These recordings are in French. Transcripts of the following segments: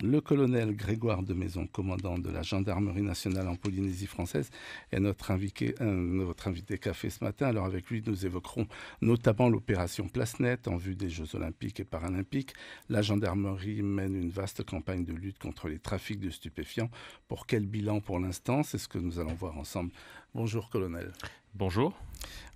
Le colonel Grégoire de Maison, commandant de la gendarmerie nationale en Polynésie française, est notre invité, euh, invité café ce matin. Alors avec lui, nous évoquerons notamment l'opération Place en vue des Jeux olympiques et paralympiques. La gendarmerie mène une vaste campagne de lutte contre les trafics de stupéfiants. Pour quel bilan pour l'instant C'est ce que nous allons voir ensemble Bonjour, colonel. Bonjour.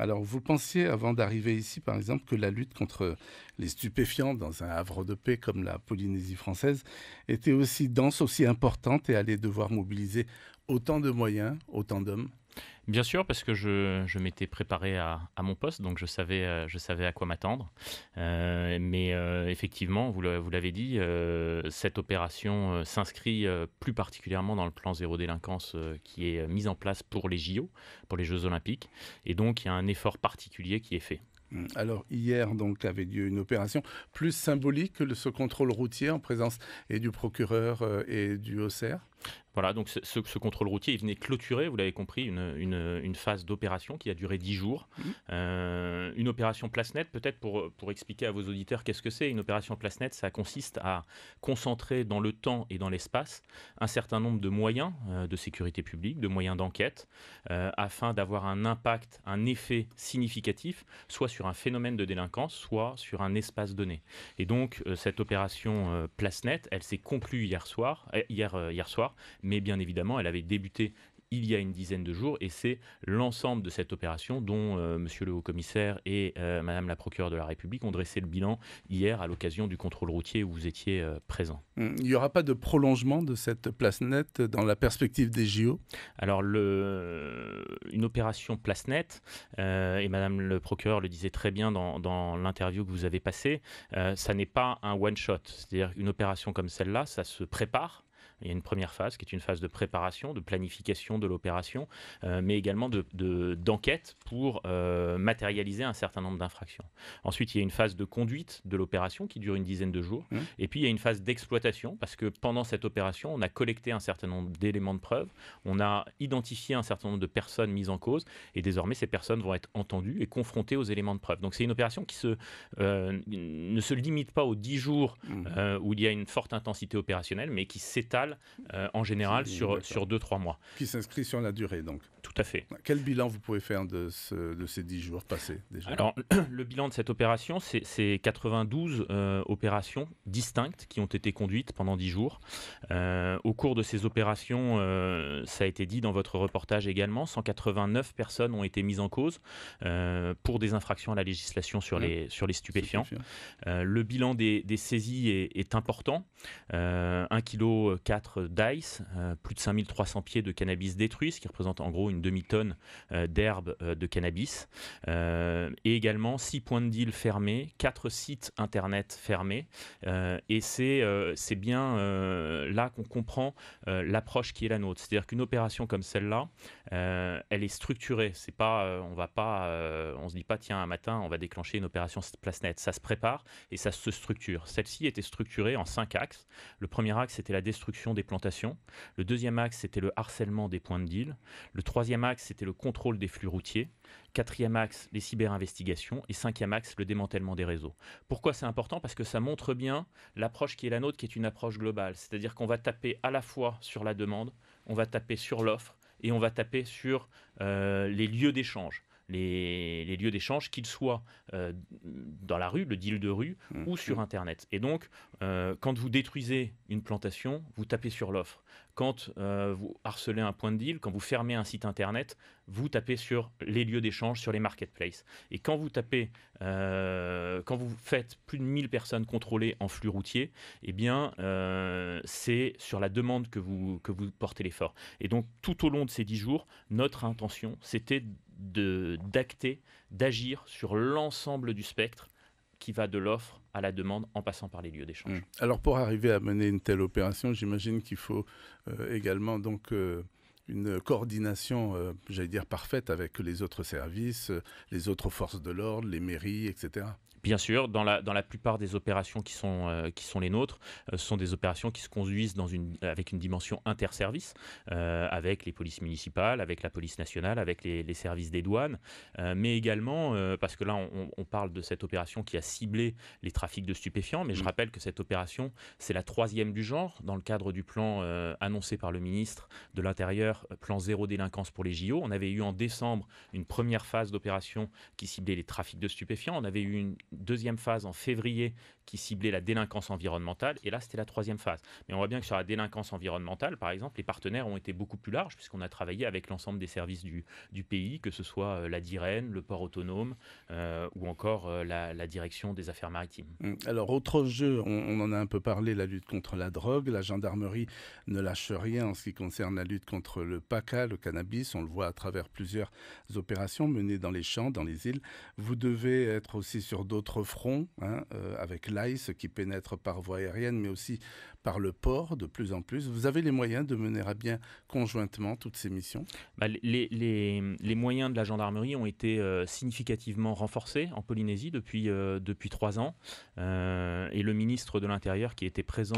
Alors, vous pensiez avant d'arriver ici, par exemple, que la lutte contre les stupéfiants dans un havre de paix comme la Polynésie française était aussi dense, aussi importante et allait devoir mobiliser autant de moyens, autant d'hommes Bien sûr, parce que je, m'étais préparé à, mon poste, donc je savais, euh, je savais à quoi m'attendre. Euh, mais euh, effectivement, vous l'avez dit, cette opération s'inscrit plus particulièrement dans le plan zéro délinquance qui est mis en place pour les JO, pour les Jeux olympiques. Et donc, il y a un effort particulier qui est fait. Mmh. Alors hier donc avait lieu une opération plus symbolique que ce contrôle routier en présence et du procureur et du haussaire voilà, donc ce, contrôle routier, il venait clôturer, vous l'avez compris, une, phase d'opération qui a duré 10 jours. Mhm. Euh, une opération place nette, peut-être pour, pour expliquer à vos auditeurs qu'est-ce que c'est. Une opération place nette, ça consiste à concentrer dans le temps et dans l'espace un certain nombre de moyens euh, de sécurité publique, de moyens d'enquête, euh, afin d'avoir un impact, un effet significatif, soit sur un phénomène de délinquance, soit sur un espace donné. Et donc, cette opération place nette, elle s'est conclue hier soir, eh, hier, hier soir mais bien évidemment, elle avait débuté il y a une dizaine de jours, et c'est l'ensemble de cette opération dont M. Euh, monsieur le Haut-Commissaire et Mme euh, Madame la procureure de la République ont dressé le bilan hier à l'occasion du contrôle routier où vous étiez euh, présent. Hum, il n'y aura pas de prolongement de cette place nette dans la perspective des JO Alors, le... une opération place nette, et Madame le procureur le disait très bien dans, dans l'interview que vous avez passée, ça n'est pas un one-shot, c'est-à-dire une opération comme celle-là, ça se prépare, il y a une première phase qui est une phase de préparation, de planification de l'opération, euh, mais également d'enquête de, pour euh, matérialiser un certain nombre d'infractions. Ensuite, il y a une phase de conduite de l'opération qui dure une dizaine de jours. Mmh. Et puis, il y a une phase d'exploitation parce que pendant cette opération, on a collecté un certain nombre d'éléments de preuve, on a identifié un certain nombre de personnes mises en cause et désormais, ces personnes vont être entendues et confrontées aux éléments de preuve. Donc, c'est une opération qui euh, ne se limite pas aux dix jours mmh. où il y a une forte intensité opérationnelle, mais qui s'étale euh, en général sur, sur 2-3 mois. Qui s'inscrit sur la durée donc Tout à fait. Quel bilan vous pouvez faire de, de ces 10 jours passés déjà Alors le bilan de cette opération, c'est 92 euh, opérations distinctes qui ont été conduites pendant 10 jours. Euh, au cours de ces opérations, ça a été dit dans votre reportage également, 189 personnes ont été mises en cause pour des infractions à la législation sur, les, sur les stupéfiants. le bilan des, saisies est, est important. 1,4 kg dice, euh, plus de 5300 pieds de cannabis détruits, ce qui représente en gros une demi-tonne euh, d'herbe euh, de cannabis, et également 6 points de deal fermés, 4 sites internet fermés, et c'est bien là qu'on comprend l'approche qui est la nôtre. C'est-à-dire qu'une opération comme celle-là, elle est structurée. C'est pas, on va pas, on se dit pas tiens un matin on va déclencher une opération place net Ça se prépare et ça se structure. Celle-ci était structurée en cinq axes. Le premier axe c'était la destruction des plantations. Le deuxième axe, c'était le harcèlement des points de deal. Le troisième axe, c'était le contrôle des flux routiers. Quatrième axe, les cyberinvestigations. Et cinquième axe, le démantèlement des réseaux. Pourquoi c'est important Parce que ça montre bien l'approche qui est la nôtre, qui est une approche globale. C'est-à-dire qu'on va taper à la fois sur la demande, on va taper sur l'offre et on va taper sur euh, les lieux d'échange les, lieux d'échange, qu'ils soient euh, dans la rue, le deal de rue, mmh. ou sur mmh. Internet. Et donc, euh, quand vous détruisez une plantation, vous tapez sur l'offre. Quand euh, vous harcelez un point de deal, quand vous fermez un site Internet, vous tapez sur les lieux d'échange, sur les marketplaces. Et quand vous tapez, quand vous faites plus de 1000 personnes contrôlées en flux routier, eh bien, c'est sur la demande que vous, que vous portez l'effort. Et donc, tout au long de ces 10 jours, notre intention, c'était d'acter, d'agir sur l'ensemble du spectre qui va de l'offre à la demande en passant par les lieux d'échange. Mm. Alors pour arriver à mener une telle opération, j'imagine qu'il faut euh, également donc euh, une coordination, euh, j'allais dire, parfaite avec les autres services, euh, les autres forces de l'ordre, les mairies, etc. Bien sûr, dans la, dans la plupart des opérations qui sont, euh, qui sont les nôtres, ce sont des opérations qui se conduisent dans une, avec une dimension inter-service, avec les polices municipales, avec la police nationale, avec les, services des douanes, mais également, parce que là on, parle de cette opération qui a ciblé les trafics de stupéfiants, mais je rappelle que cette opération, c'est la troisième du genre dans le cadre du plan annoncé par le ministre de l'Intérieur plan zéro délinquance pour les JO. On avait eu en décembre une première phase d'opération qui ciblait les trafics de stupéfiants. On avait eu une deuxième phase en février qui ciblait la délinquance environnementale. Et là, c'était la troisième phase. Mais on voit bien que sur la délinquance environnementale, par exemple, les partenaires ont été beaucoup plus larges, puisqu'on a travaillé avec l'ensemble des services du, du, pays, que ce soit euh, la DIREN, le port autonome euh, ou encore euh, la, direction des affaires maritimes. Hum, alors, autre jeu, on, en a un peu parlé, la lutte contre la drogue. La gendarmerie ne lâche rien en ce qui concerne la lutte contre le PACA, le cannabis. On le voit à travers plusieurs opérations menées dans les champs, dans les îles. Vous devez être aussi sur d'autres fronts, hein, avec la ce qui pénètre par voie aérienne, mais aussi par le port de plus en plus. Vous avez les moyens de mener à bien conjointement toutes ces missions bah, les, moyens de la gendarmerie ont été euh, significativement renforcés en Polynésie depuis, euh, depuis trois ans. Euh, et le ministre de l'Intérieur, qui était présent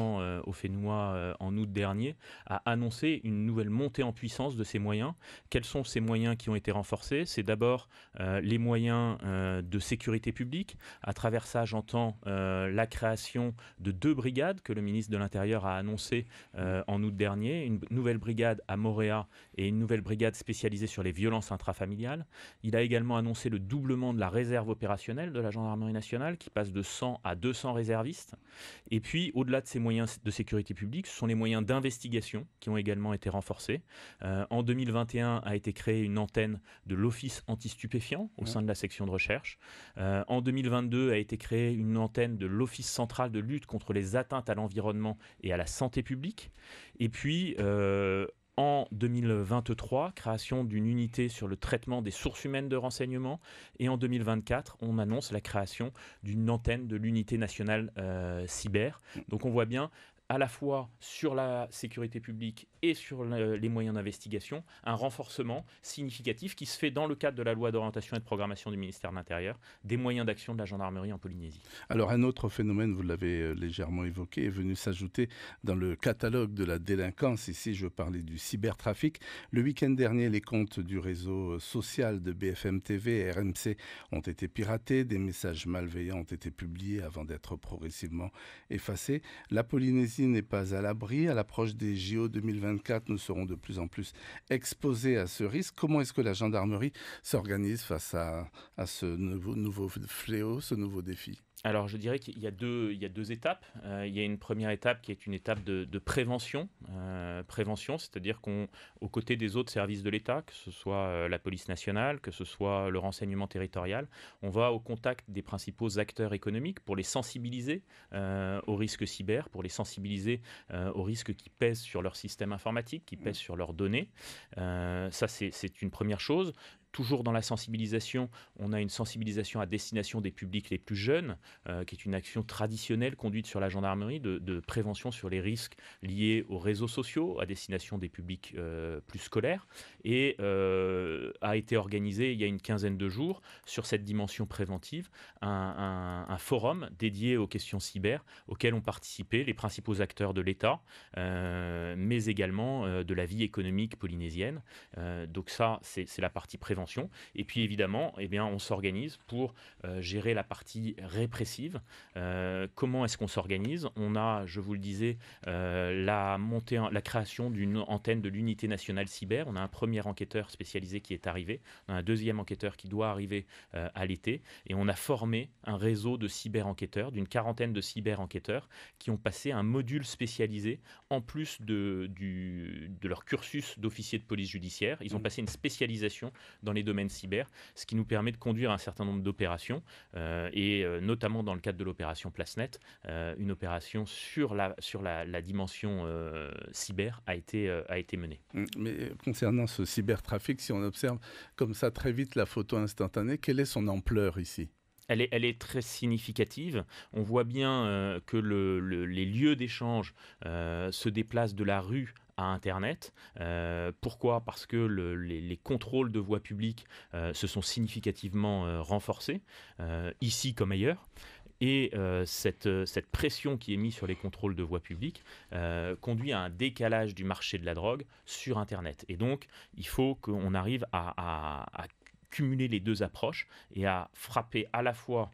au Fénois en août dernier, a annoncé une nouvelle montée en puissance de ces moyens. Quels sont ces moyens qui ont été renforcés C'est d'abord les moyens de sécurité publique. À travers ça, j'entends la création de deux brigades que le ministre de l'Intérieur a annoncé euh, en août dernier une nouvelle brigade à Moréa et une nouvelle brigade spécialisée sur les violences intrafamiliales. Il a également annoncé le doublement de la réserve opérationnelle de la gendarmerie nationale qui passe de 100 à 200 réservistes. Et puis, au-delà de ces moyens de sécurité publique, ce sont les moyens d'investigation qui ont également été renforcés. Euh, en 2021 a été créée une antenne de l'Office anti-stupéfiant au sein de la section de recherche. Euh, en 2022 a été créée une antenne de l'Office central de lutte contre les atteintes à l'environnement et à la santé publique. Et puis, euh, en 2023, création d'une unité sur le traitement des sources humaines de renseignement. Et en 2024, on annonce la création d'une antenne de l'unité nationale euh, cyber. Donc on voit bien à la fois sur la sécurité publique et sur les moyens d'investigation, un renforcement significatif qui se fait dans le cadre de la loi d'orientation et de programmation du ministère de l'Intérieur des moyens d'action de la gendarmerie en Polynésie. Alors un autre phénomène, vous l'avez euh, légèrement évoqué, est venu s'ajouter dans le catalogue de la délinquance. Ici, je parlais du cybertrafic. Le week-end dernier, les comptes du réseau social de BFM TV et RMC ont été piratés, des messages malveillants ont été publiés avant d'être progressivement effacés. La Polynésie n'est pas à l'abri. À l'approche des JO 2024, nous serons de plus en plus exposés à ce risque. Comment est-ce que la gendarmerie s'organise face à, ce nouveau fléau, ce nouveau défi alors je dirais qu'il y, a deux étapes. Euh, il y a une première étape qui est une étape de, prévention, euh, prévention, c'est-à-dire qu'on, aux côtés des autres services de l'État, que ce soit euh, la police nationale, que ce soit le renseignement territorial, on va au contact des principaux acteurs économiques pour les sensibiliser aux risques cyber, pour les sensibiliser aux risques qui pèsent sur leur système informatique, qui pèsent mmh. sur leurs données. ça c'est une première chose toujours dans la sensibilisation, on a une sensibilisation à destination des publics les plus jeunes, euh, qui est une action traditionnelle conduite sur la gendarmerie de, prévention sur les risques liés aux réseaux sociaux à destination des publics euh, plus scolaires, et euh, a été organisé il y a une quinzaine de jours sur cette dimension préventive un, un forum dédié aux questions cyber auquel ont participé les principaux acteurs de l'État, mais également de la vie économique polynésienne. donc ça, c'est la partie préventive et puis évidemment, eh bien, on s'organise pour euh, gérer la partie répressive. Euh, comment est-ce qu'on s'organise On a, je vous le disais, euh, la, montée, la création d'une antenne de l'unité nationale cyber. On a un premier enquêteur spécialisé qui est arrivé, on a un deuxième enquêteur qui doit arriver à l'été, et on a formé un réseau de cyber-enquêteurs, d'une quarantaine de cyber-enquêteurs qui ont passé un module spécialisé en plus de, de leur cursus d'officier de police judiciaire. Ils ont mmh. passé une spécialisation dans dans les domaines cyber, ce qui nous permet de conduire un certain nombre d'opérations, euh, et euh, notamment dans le cadre de l'opération PlaceNet, euh, une opération sur la, sur la, dimension cyber a été, a été menée. Mm, mais concernant ce cyber cybertrafic, si on observe comme ça très vite la photo instantanée, quelle est son ampleur ici elle est, elle est, très significative. On voit bien que les lieux d'échange se déplacent de la rue à Internet. Euh, pourquoi Parce que les, contrôles de voies publiques euh, se sont significativement euh, renforcés, ici comme ailleurs. Et cette, cette, pression qui est mise sur les contrôles de voies publiques conduit à un décalage du marché de la drogue sur Internet. Et donc, il faut qu'on arrive à, cumuler les deux approches et à frapper à la fois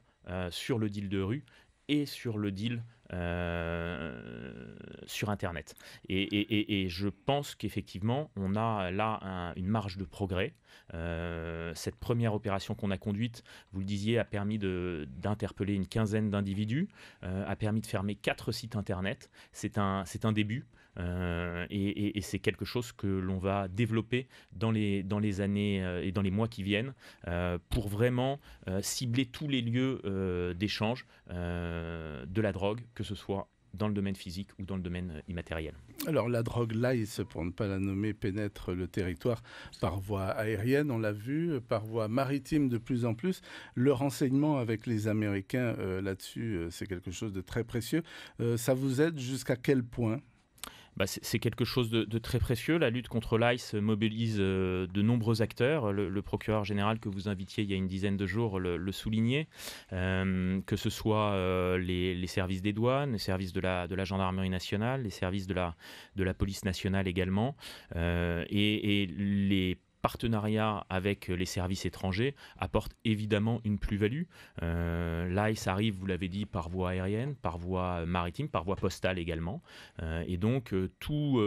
sur le deal de rue et sur le deal euh, sur Internet. Et, je pense qu'effectivement, on a là une marge de progrès. Euh, cette première opération qu'on a conduite, vous le disiez, a permis d'interpeller une quinzaine d'individus, euh, a permis de fermer quatre sites Internet. C'est un, un début. Euh, et, c'est quelque chose que l'on va développer dans les, dans les années euh, et dans les mois qui viennent euh, pour vraiment cibler tous les lieux d'échange de la drogue, que ce soit dans le domaine physique ou dans le domaine immatériel. Alors la drogue lice, pour ne pas la nommer, pénètre le territoire par voie aérienne, on l'a vu, par voie maritime de plus en plus. Le renseignement avec les Américains là-dessus, c'est quelque chose de très précieux. ça vous aide jusqu'à quel point bah, c'est quelque chose de, très précieux. La lutte contre l'ice mobilise euh, de nombreux acteurs. Le, procureur général que vous invitiez il y a une dizaine de jours le, soulignait, euh, que ce soit euh, les, services des douanes, les services de la, gendarmerie nationale, les services de la, police nationale également, et, et les partenariat avec les services étrangers apporte évidemment une plus-value. Euh, là, L'ICE arrive, vous l'avez dit, par voie aérienne, par voie maritime, par voie postale également. Euh, et donc, euh, tous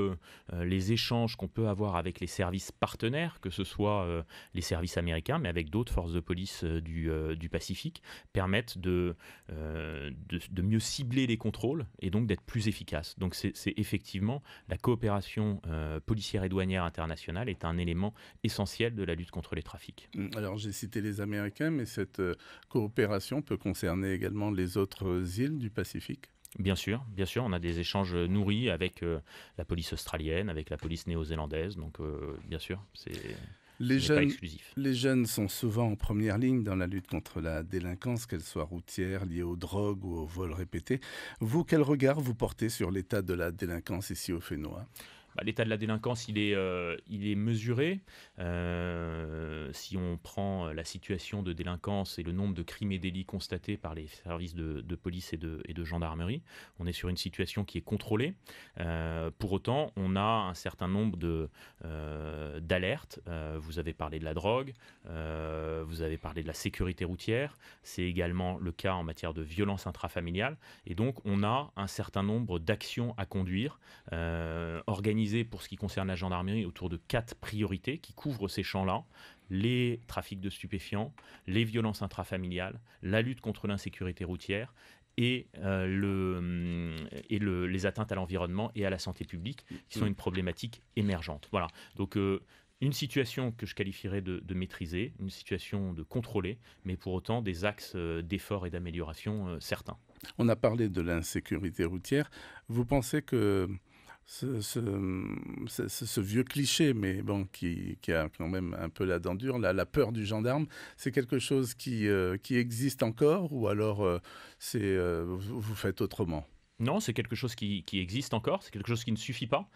les échanges qu'on peut avoir avec les services partenaires, que ce soit les services américains, mais avec d'autres forces de police du, Pacifique, permettent de, de, de, mieux cibler les contrôles et donc d'être plus efficaces. Donc, c'est effectivement la coopération policière et douanière internationale est un élément essentiel de la lutte contre les trafics. Mm. Alors j'ai cité les Américains, mais cette euh, coopération peut concerner également les autres îles du Pacifique Bien sûr, bien sûr, on a des échanges nourris avec euh, la police australienne, avec la police néo-zélandaise, donc euh, bien sûr, c'est... Les jeunes, les jeunes sont souvent en première ligne dans la lutte contre la délinquance, qu'elle soit routière, liée aux drogues ou aux vols répétés. Vous, quel regard vous portez sur l'état de la délinquance ici au Fénois bah, l'état de la délinquance, il est, euh, il est mesuré. Euh, si on prend la situation de délinquance et le nombre de crimes et délits constatés par les services de, police et de, gendarmerie, on est sur une situation qui est contrôlée. Euh, pour autant, on a un certain nombre de, d'alertes. vous avez parlé de la drogue, vous avez parlé de la sécurité routière. C'est également le cas en matière de violence intrafamiliale. Et donc, on a un certain nombre d'actions à conduire, organisées pour ce qui concerne la gendarmerie autour de quatre priorités qui couvrent ces champs-là les trafics de stupéfiants, les violences intrafamiliales, la lutte contre l'insécurité routière et, euh, le, mm, et les atteintes à l'environnement et à la santé publique, qui sont une problématique émergente. Voilà. Donc, euh, une situation que je qualifierais de, de maîtrisée, une situation de contrôlée, mais pour autant des axes euh, d'effort et d'amélioration certains. On a parlé de l'insécurité routière. Vous pensez que ce, ce, vieux cliché, mais bon, qui, a quand même un peu la dent dure, la, la peur du gendarme, c'est quelque chose qui, euh, qui, existe encore ou alors euh, c'est euh, vous faites autrement non, c'est quelque chose qui, existe encore, c'est quelque chose qui ne suffit pas,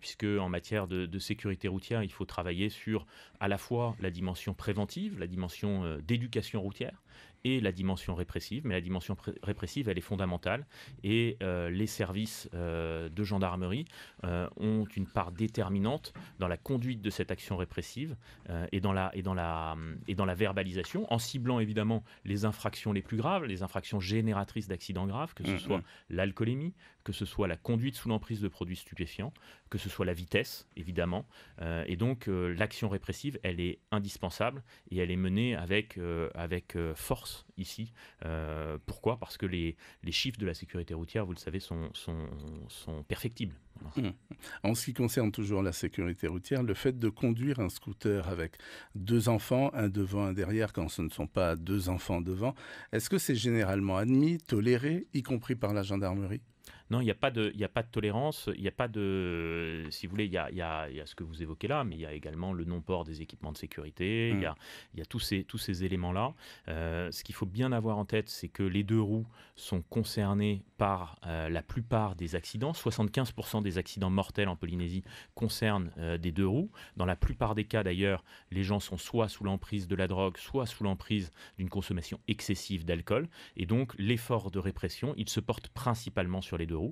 puisque en matière de, sécurité routière, il faut travailler sur à la fois la dimension préventive, la dimension d'éducation routière, et la dimension répressive, mais la dimension répressive, elle est fondamentale. Et euh, les services euh, de gendarmerie euh, ont une part déterminante dans la conduite de cette action répressive et, dans la, et, dans la, et dans la verbalisation, en ciblant évidemment les infractions les plus graves, les infractions génératrices d'accidents graves, que ce mmh, soit mmh. l'alcoolémie, que ce soit la conduite sous l'emprise de produits stupéfiants, que ce soit la vitesse, évidemment. Euh, et donc, euh, l'action répressive, elle est indispensable et elle est menée avec, euh, avec force ici. pourquoi Parce que les, les, chiffres de la sécurité routière, vous le savez, sont, sont, perfectibles. Mmh. En ce qui concerne toujours la sécurité routière, le fait de conduire un scooter avec deux enfants, un devant, un derrière, quand ce ne sont pas deux enfants devant, est-ce que c'est généralement admis, toléré, y compris par la gendarmerie non, il n'y a, pas de, a pas de tolérance, il n'y a pas de... Si vous voulez, il y a, y, a, y a, ce que vous évoquez là, mais il y a également le non-port des équipements de sécurité, il y, mm. y, a, tous ces, tous ces éléments-là. Euh, ce qu'il faut bien avoir en tête, c'est que les deux roues sont concernées par euh, la plupart des accidents. 75% des accidents mortels en Polynésie concernent euh, des deux roues. Dans la plupart des cas, d'ailleurs, les gens sont soit sous l'emprise de la drogue, soit sous l'emprise d'une consommation excessive d'alcool. Et donc, l'effort de répression, il se porte principalement sur les deux roues.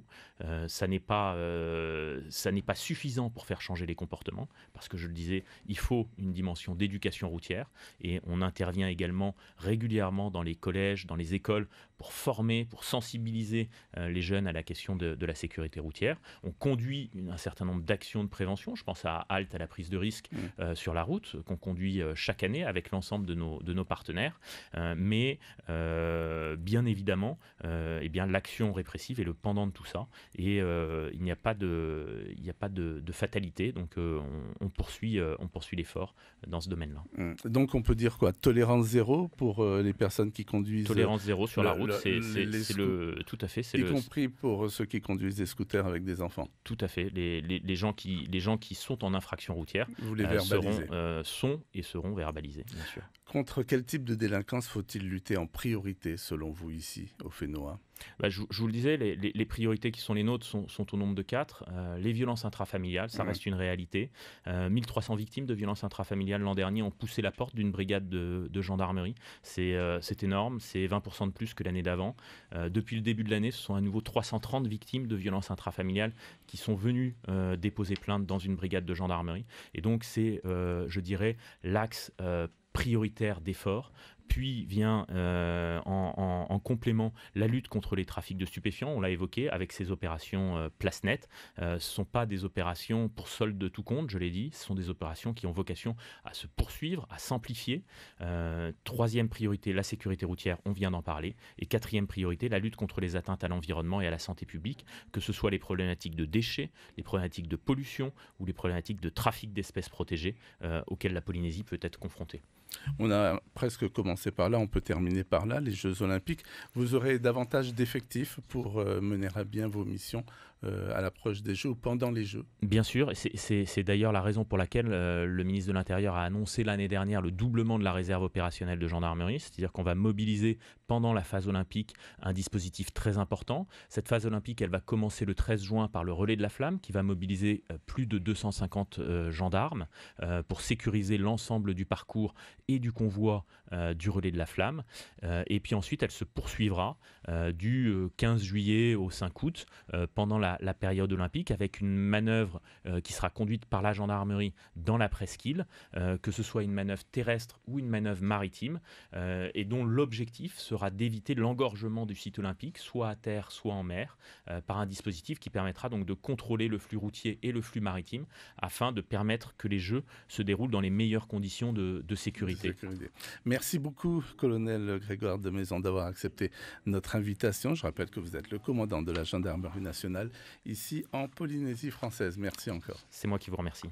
Euh, ça n'est pas, euh, n'est pas suffisant pour faire changer les comportements, parce que je le disais, il faut une dimension d'éducation routière, et on intervient également régulièrement dans les collèges, dans les écoles, pour former, pour sensibiliser euh, les jeunes à la question de, la sécurité routière. On conduit un certain nombre d'actions de prévention, je pense à halte à la prise de risque euh, sur la route, qu'on conduit chaque année avec l'ensemble de nos, de nos partenaires, mais bien évidemment, et eh bien l'action répressive est le pendant de tout ça. Et euh, il n'y a pas de, il n'y a pas de, fatalité. Donc euh, on, poursuit, euh, on poursuit l'effort dans ce domaine-là. Mmh. Donc on peut dire quoi Tolérance zéro pour les personnes qui conduisent. Tolérance zéro sur la route, c'est le, tout à fait. Y le... compris pour ceux qui conduisent des scooters avec des enfants. Tout à fait. Les, les, gens qui, les gens qui sont en infraction routière sont et seront verbalisés, bien sûr. Contre quel type de délinquance faut-il lutter en priorité, selon vous, ici, au FENOA bah, je, vous le disais, les, priorités qui sont les nôtres sont, au nombre de quatre. Euh, les violences intrafamiliales, ça reste une réalité. 1300 euh, victimes de violences intrafamiliales l'an dernier ont poussé la porte d'une brigade de, gendarmerie. Euh, c'est énorme, c'est 20% de plus que l'année d'avant. depuis le début de l'année, ce sont à nouveau 330 victimes de violences intrafamiliales qui sont venues déposer plainte dans une brigade de gendarmerie. Et donc c'est, je dirais, l'axe prioritaire d'efforts. Puis vient euh, en, complément la lutte contre les trafics de stupéfiants, on l'a évoqué, avec ces opérations euh, place net. Euh, ce ne sont pas des opérations pour solde de tout compte, je l'ai dit, ce sont des opérations qui ont vocation à se poursuivre, à s'amplifier. troisième priorité, la sécurité routière, on vient d'en parler. Et quatrième priorité, la lutte contre les atteintes à l'environnement et à la santé publique, que ce soit les problématiques de déchets, les problématiques de pollution ou les problématiques de trafic d'espèces protégées auxquelles la Polynésie peut être confrontée. On a presque commencé par là, on peut terminer par là, les Jeux olympiques. Vous aurez davantage d'effectifs pour euh, mener à bien vos missions euh, à l'approche des Jeux ou pendant les Jeux. Bien sûr, c'est d'ailleurs la raison pour laquelle euh, le ministre de l'Intérieur a annoncé l'année dernière le doublement de la réserve opérationnelle de gendarmerie, c'est-à-dire qu'on va mobiliser pendant la phase olympique un dispositif très important. Cette phase olympique, elle va commencer le 13 juin par le relais de la flamme qui va mobiliser plus de 250 gendarmes pour sécuriser l'ensemble du parcours et du convoi euh, du relais de la flamme. Euh, et puis ensuite, elle se poursuivra euh, du 15 euh, juillet au 5 août, euh, pendant la, période olympique, avec une manœuvre qui sera conduite par la gendarmerie dans la presqu'île, que ce soit une manœuvre terrestre ou une manœuvre maritime, et dont l'objectif sera d'éviter l'engorgement du site olympique, soit à terre, soit en mer, par un dispositif qui permettra donc de contrôler le flux routier et le flux maritime, afin de permettre que les Jeux se déroulent dans les meilleures conditions de, sécurité. De sécurité. Merci beaucoup, colonel Grégoire de Maison, d'avoir accepté notre invitation. Je rappelle que vous êtes le commandant de la Gendarmerie nationale ici en Polynésie française. Merci encore. C'est moi qui vous remercie.